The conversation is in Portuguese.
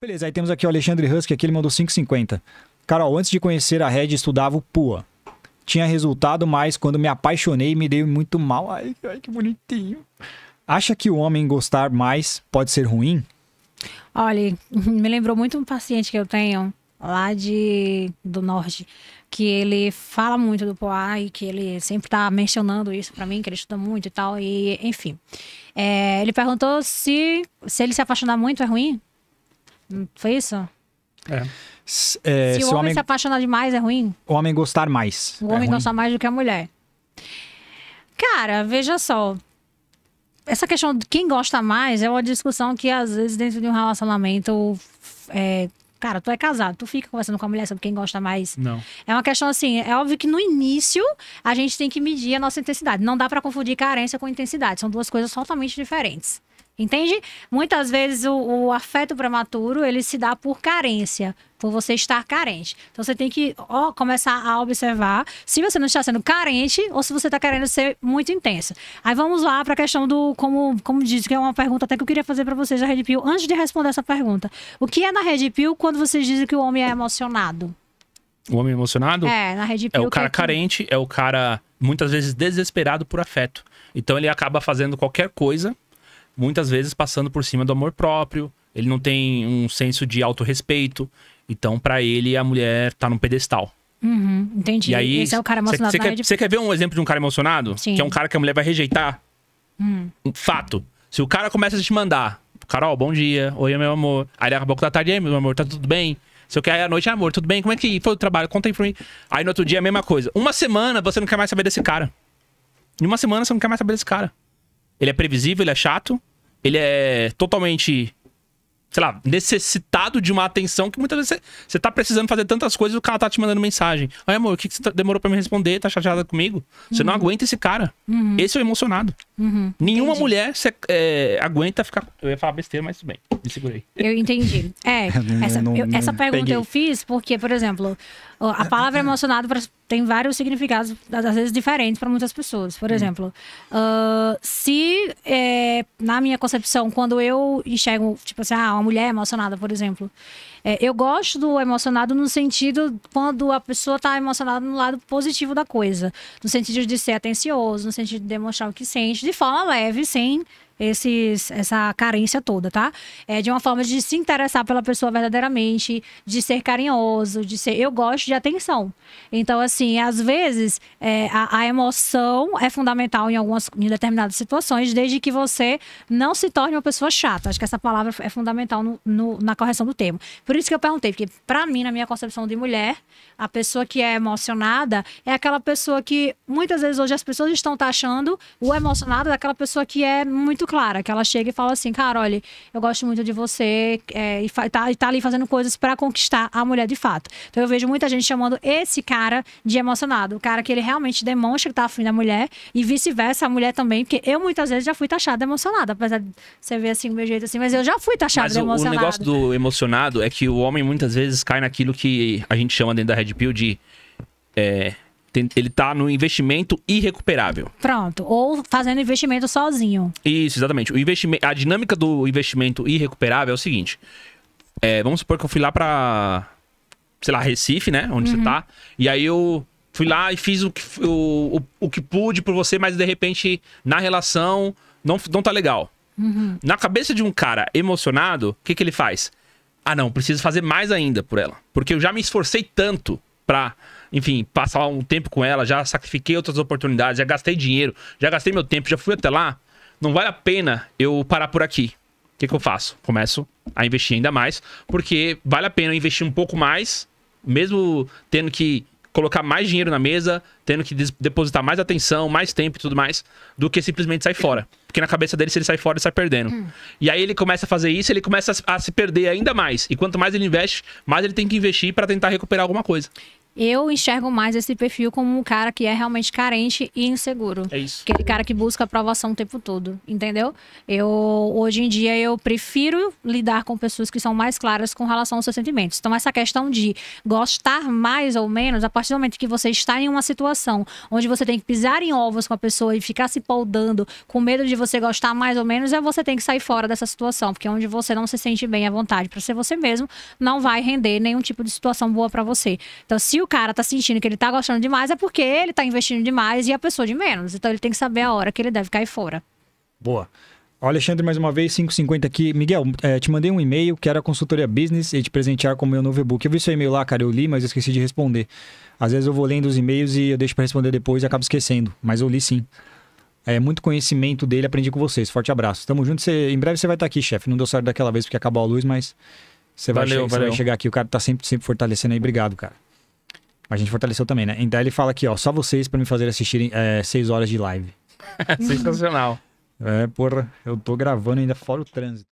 Beleza, aí temos aqui o Alexandre Husky, aqui ele mandou 5,50. Carol, antes de conhecer a Red, estudava o PUA. Tinha resultado, mas quando me apaixonei, me dei muito mal. Ai, ai que bonitinho. Acha que o homem gostar mais pode ser ruim? Olha, me lembrou muito um paciente que eu tenho lá de do norte, que ele fala muito do pua e que ele sempre tá mencionando isso para mim, que ele estuda muito e tal, e enfim. É, ele perguntou se se ele se apaixonar muito é ruim. Foi isso? É. Se, é, se o homem, se apaixonar demais, é ruim? O homem gostar mais. O homem é gostar mais do que a mulher. Cara, veja só. Essa questão de quem gosta mais é uma discussão que, às vezes, dentro de um relacionamento. É, cara, tu é casado, tu fica conversando com a mulher sobre quem gosta mais. Não. É uma questão assim, é óbvio que no início a gente tem que medir a nossa intensidade. Não dá para confundir carência com intensidade, são duas coisas totalmente diferentes. Entende? Muitas vezes o, o, afeto prematuro ele se dá por carência, por você estar carente. Então você tem que ó, começar a observar se você não está sendo carente ou se você está querendo ser muito intenso. Aí vamos lá para a questão do como como diz que é uma pergunta até que eu queria fazer para vocês da Rede antes de responder essa pergunta. O que é na Rede quando vocês dizem que o homem é emocionado? O homem é emocionado? É, na Rede É o cara é que... carente, é o cara muitas vezes desesperado por afeto. Então ele acaba fazendo qualquer coisa muitas vezes passando por cima do amor próprio, ele não tem um senso de autorrespeito. Então, para ele, a mulher tá num pedestal. Uhum, entendi. E aí, Esse é o cara emocionado. Você é quer, quer, ver um exemplo de um cara emocionado? Sim. Que é um cara que a mulher vai rejeitar. Hum. Um fato. Se o cara começa a te mandar, Carol, bom dia, oi, meu amor. Aí daqui a pouco da tá tarde, meu amor, tá tudo bem? Se eu quero à noite, amor, tudo bem? Como é que foi o trabalho? Conta aí pra mim. Aí no outro dia, a mesma coisa. Uma semana você não quer mais saber desse cara. Em uma semana você não quer mais saber desse cara. Ele é previsível, ele é chato, ele é totalmente, sei lá, necessitado de uma atenção que muitas vezes você tá precisando fazer tantas coisas e o cara tá te mandando mensagem. Ai, amor, o que, que você tá, demorou para me responder? Tá chateada comigo? Você uhum. não aguenta esse cara. Uhum. Esse é o emocionado. Uhum, Nenhuma entendi. mulher se, é, aguenta ficar. Eu ia falar besteira, mas tudo bem, me segurei. Eu entendi. É, essa, não, eu, não, essa pergunta peguei. eu fiz porque, por exemplo, a palavra emocionado tem vários significados, às vezes diferentes para muitas pessoas. Por hum. exemplo, uh, se é, na minha concepção, quando eu enxergo, tipo assim, ah, uma mulher emocionada, por exemplo, é, eu gosto do emocionado no sentido quando a pessoa está emocionada no lado positivo da coisa, no sentido de ser atencioso, no sentido de demonstrar o que sente de forma leve, sem esses, essa carência toda, tá? É de uma forma de se interessar pela pessoa verdadeiramente, de ser carinhoso, de ser. Eu gosto de atenção. Então, assim, às vezes é, a, a, emoção é fundamental em algumas em determinadas situações, desde que você não se torne uma pessoa chata. Acho que essa palavra é fundamental no, no, na correção do termo. Por isso que eu perguntei, porque para mim, na minha concepção de mulher, a pessoa que é emocionada é aquela pessoa que muitas vezes hoje as pessoas estão taxando o emocionado daquela pessoa que é muito clara, que ela chega e fala assim, cara, olha, eu gosto muito de você é, e, tá, e tá ali fazendo coisas para conquistar a mulher de fato. Então eu vejo muita gente chamando esse cara de emocionado, o cara que ele realmente demonstra que tá afim da mulher e vice-versa, a mulher também, porque eu muitas vezes já fui taxada emocionada, apesar de você ver assim o meu jeito assim, mas eu já fui taxada mas o, emocionada. o negócio do emocionado é que o homem muitas vezes cai naquilo que a gente chama dentro da Red Pill de... É, tem, ele tá no investimento irrecuperável. Pronto. Ou fazendo investimento sozinho. Isso, exatamente. O investimento, a dinâmica do investimento irrecuperável é o seguinte. É, vamos supor que eu fui lá pra, sei lá, Recife, né? Onde uhum. você tá. E aí eu fui lá e fiz o que, o, o, o que pude por você, mas de repente, na relação, não, não tá legal. Uhum. Na cabeça de um cara emocionado, o que, que ele faz? Ah, não, preciso fazer mais ainda por ela. Porque eu já me esforcei tanto pra enfim, passar um tempo com ela, já sacrifiquei outras oportunidades, já gastei dinheiro, já gastei meu tempo, já fui até lá. Não vale a pena eu parar por aqui. O que, que eu faço? Começo a investir ainda mais, porque vale a pena eu investir um pouco mais, mesmo tendo que colocar mais dinheiro na mesa, tendo que depositar mais atenção, mais tempo e tudo mais, do que simplesmente sair fora. Porque na cabeça dele, se ele sair fora, ele sai perdendo. Hum. E aí ele começa a fazer isso, ele começa a, se perder ainda mais. E quanto mais ele investe, mais ele tem que investir para tentar recuperar alguma coisa. Eu enxergo mais esse perfil como um cara que é realmente carente e inseguro. É isso. Aquele cara que busca aprovação o tempo todo, entendeu? Eu hoje em dia eu prefiro lidar com pessoas que são mais claras com relação aos seus sentimentos. Então essa questão de gostar mais ou menos, a partir do momento que você está em uma situação onde você tem que pisar em ovos com a pessoa e ficar se poldando com medo de você gostar mais ou menos, é você tem que sair fora dessa situação, porque é onde você não se sente bem à vontade para ser você mesmo, não vai render nenhum tipo de situação boa para você. Então se o cara tá sentindo que ele tá gostando demais, é porque ele tá investindo demais e a pessoa de menos. Então ele tem que saber a hora que ele deve cair fora. Boa. Alexandre, mais uma vez, 550 aqui. Miguel, é, te mandei um e-mail que era consultoria business e te presentear com o meu novo e-book. Eu vi seu e-mail lá, cara, eu li, mas eu esqueci de responder. Às vezes eu vou lendo os e-mails e eu deixo para responder depois e acabo esquecendo, mas eu li sim. É, muito conhecimento dele, aprendi com vocês. Forte abraço. Tamo junto. Cê, em breve você vai estar tá aqui, chefe. Não deu certo daquela vez porque acabou a luz, mas você vai, vai chegar aqui. O cara tá sempre, sempre fortalecendo aí. Obrigado, cara. Mas A gente fortaleceu também, né? Então ele fala aqui, ó, só vocês para me fazer assistirem é, seis horas de live. Sensacional. É, porra, eu tô gravando ainda fora o trânsito.